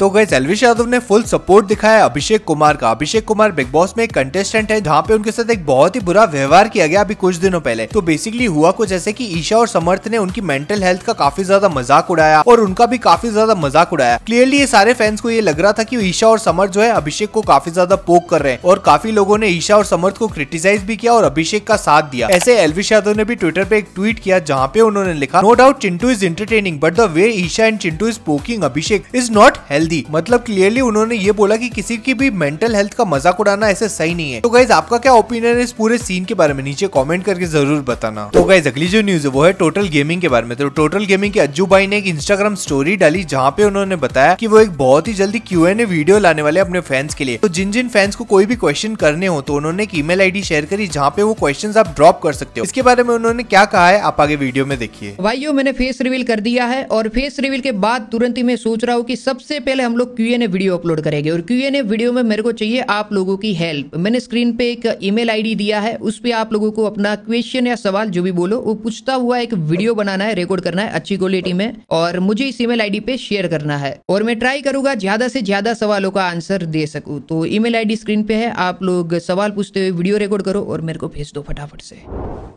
तो गए अलविश यादव ने फुल सपोर्ट दिखाया अभिषेक कुमार का अभिषेक कुमार बिग बॉस में एक कंटेस्टेंट है जहाँ पे उनके साथ एक बहुत ही बुरा व्यवहार किया गया अभी कुछ दिनों पहले तो बेसिकली हुआ कुछ ऐसे की ईशा और समर्थ ने उनकी मेंटल हेल्थ का काफी ज्यादा मजाक उड़ाया और उनका भी काफी ज्यादा मजाक उड़ाया क्लियरली ये सारे फैंस को ये लग रहा था की ईशा और समर्थ जो है अभिषेक को काफी ज्यादा पोक कर रहे हैं और काफी लोगों ने ईशा और समर्थ को क्रिटिसाइज भी किया और अभिषेक का साथ दिया ऐसे एलविश यादव ने भी ट्विटर पे एक ट्वीट किया जहाँ पे उन्होंने लिखा no doubt Chintu is entertaining but the way Isha and Chintu is poking Abhishek is not health healthy मतलब क्लियरली उन्होंने ये बोला कि किसी की भी मेंटल हेल्थ का मजाक उड़ाना ऐसे सही नहीं है तो गाइज आपका क्या ओपिनियन है इस पूरे सीन के बारे में नीचे कॉमेंट करके जरूर बताना तो गाइज अगली जो न्यूज है वो है टोटल गेमिंग के बारे में तो टोटल गेमिंग के अज्जू भाई ने एक इंस्टाग्राम स्टोरी डाली जहाँ पे उन्होंने बताया की वो एक बहुत ही जल्दी क्यू एन ए वीडियो लाने वाले अपने फैंस के लिए तो जिन जिन फैंस को कोई भी क्वेश्चन करने हो तो उन्होंने एक ईमेल आईडी शेयर करी जहाँ पे वो क्वेश्चन आप ड्रॉप कर सकते हो इसके बारे में उन्होंने क्या कहा है आप आगे वीडियो में देखिए भाइयों मैंने फेस रिवील कर दिया है और फेस रिवील के बाद तुरंत ही मैं सोच रहा हूँ की सबसे पहले पहले हम लोग Q N A video upload करेंगे और क्यू एन ए वीडियो में मेरे को चाहिए आप लोगों की हेल्प मैंने स्क्रीन पे एक ईमेल आईडी दिया है उस पर आप लोगों को अपना क्वेश्चन या सवाल जो भी बोलो वो पूछता हुआ एक वीडियो बनाना है रिकॉर्ड करना है अच्छी क्वालिटी में और मुझे इस ईमेल आईडी पे शेयर करना है और मैं ट्राई करूंगा ज्यादा से ज्यादा सवालों का आंसर दे सकूं तो ईमेल आईडी स्क्रीन पे है आप लोग सवाल पूछते हुए वीडियो रिकॉर्ड करो और मेरे को भेज दो फटाफट से